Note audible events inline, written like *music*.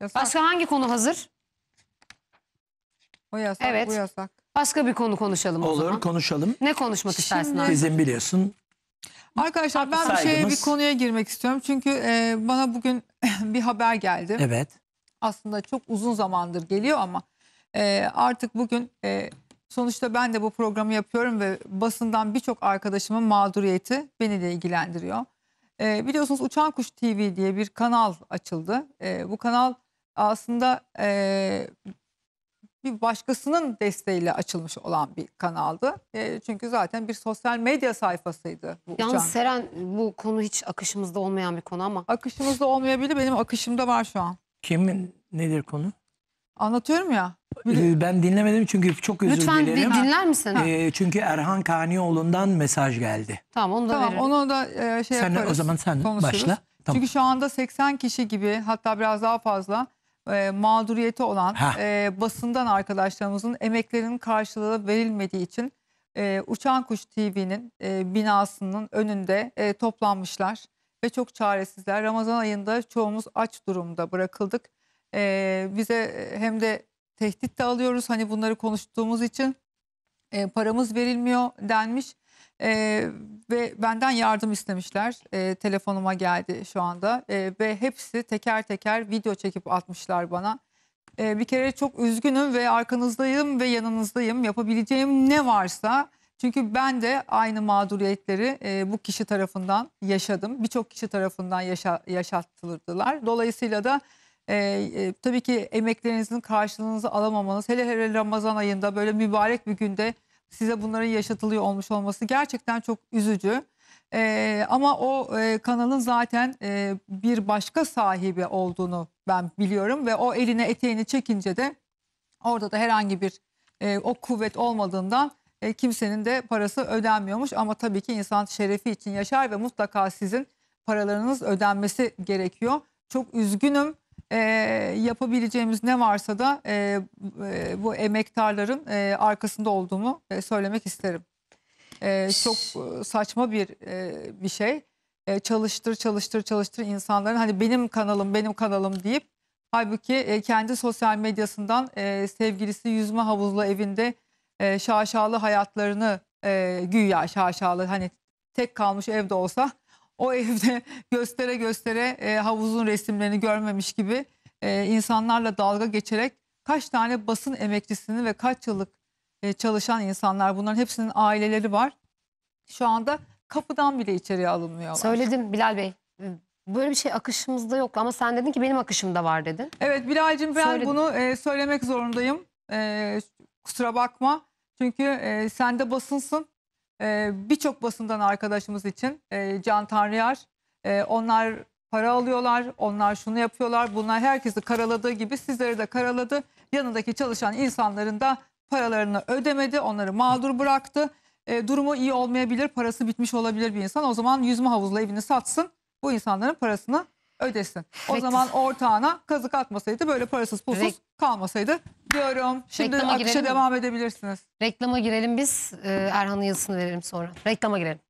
Yasak. Başka hangi konu hazır? O yasak, Evet. bu yasak. Başka bir konu konuşalım o Olur konuşalım. Ne konuşmak istersin Bizim biliyorsun Arkadaşlar ben bir şeye bir konuya girmek istiyorum. Çünkü e, bana bugün *laughs* bir haber geldi. evet Aslında çok uzun zamandır geliyor ama e, artık bugün e, sonuçta ben de bu programı yapıyorum ve basından birçok arkadaşımın mağduriyeti beni de ilgilendiriyor. E, biliyorsunuz Uçan Kuş TV diye bir kanal açıldı. E, bu kanal aslında e, bir başkasının desteğiyle açılmış olan bir kanaldı. E, çünkü zaten bir sosyal medya sayfasıydı bu Yalnız uçan. Seren bu konu hiç akışımızda olmayan bir konu ama. Akışımızda olmayabilir benim akışımda var şu an. Kimin nedir konu? Anlatıyorum ya. Ee, ben dinlemedim çünkü çok özür Lütfen bir dilerim. dinler misin? Ee, çünkü Erhan Kanioğlu'ndan mesaj geldi. Tamam onu da Tamam veririm. onu da e, şey Sen de- yaparız. o zaman sen konuşuruz. başla. Tamam. Çünkü şu anda 80 kişi gibi hatta biraz daha fazla e, mağduriyeti olan e, basından arkadaşlarımızın emeklerinin karşılığı verilmediği için e, Uçan Kuş TV'nin e, binasının önünde e, toplanmışlar ve çok çaresizler. Ramazan ayında çoğumuz aç durumda bırakıldık. E, bize e, hem de tehdit de alıyoruz hani bunları konuştuğumuz için e, paramız verilmiyor denmiş. E, ve benden yardım istemişler. E, telefonuma geldi şu anda. E, ve hepsi teker teker video çekip atmışlar bana. E, bir kere çok üzgünüm ve arkanızdayım ve yanınızdayım. Yapabileceğim ne varsa... Çünkü ben de aynı mağduriyetleri e, bu kişi tarafından yaşadım. Birçok kişi tarafından yaşa, yaşattırdılar. Dolayısıyla da e, e, tabii ki emeklerinizin karşılığınızı alamamanız, hele hele Ramazan ayında böyle mübarek bir günde size bunların yaşatılıyor olmuş olması gerçekten çok üzücü. Ee, ama o e, kanalın zaten e, bir başka sahibi olduğunu ben biliyorum ve o eline eteğini çekince de orada da herhangi bir e, o kuvvet olmadığından e, kimsenin de parası ödenmiyormuş ama tabii ki insan şerefi için yaşar ve mutlaka sizin paralarınız ödenmesi gerekiyor. Çok üzgünüm e, yapabileceğimiz ne varsa da e, e, bu emektarların e, arkasında olduğumu e, söylemek isterim. E, çok e, saçma bir e, bir şey. E, çalıştır çalıştır çalıştır insanların hani benim kanalım benim kanalım deyip halbuki e, kendi sosyal medyasından e, sevgilisi yüzme havuzlu evinde e, şaşalı hayatlarını e, güya şaşalı hani tek kalmış evde olsa o evde *laughs* göstere göstere e, havuzun resimlerini görmemiş gibi e, insanlarla dalga geçerek kaç tane basın emekçisini ve kaç yıllık e, çalışan insanlar bunların hepsinin aileleri var. Şu anda kapıdan bile içeriye alınmıyorlar. Söyledim Bilal Bey. Böyle bir şey akışımızda yok ama sen dedin ki benim akışımda var dedin. Evet Bilal'cim ben Söyledim. bunu e, söylemek zorundayım. E, kusura bakma. Çünkü e, sen de basınsın e, birçok basından arkadaşımız için e, Can Tanrıyar. E, onlar para alıyorlar, onlar şunu yapıyorlar. Bunlar herkesi karaladığı gibi sizleri de karaladı. Yanındaki çalışan insanların da paralarını ödemedi, onları mağdur bıraktı. E, durumu iyi olmayabilir, parası bitmiş olabilir bir insan. O zaman yüzme havuzla evini satsın, bu insanların parasını ödesin. O Rek- zaman ortağına kazık atmasaydı böyle parasız pulsuz Rek- kalmasaydı diyorum. Şimdi Reklama akışa girelim mi? devam edebilirsiniz. Reklama girelim biz. Ee, Erhan'ın yazısını verelim sonra. Reklama girelim.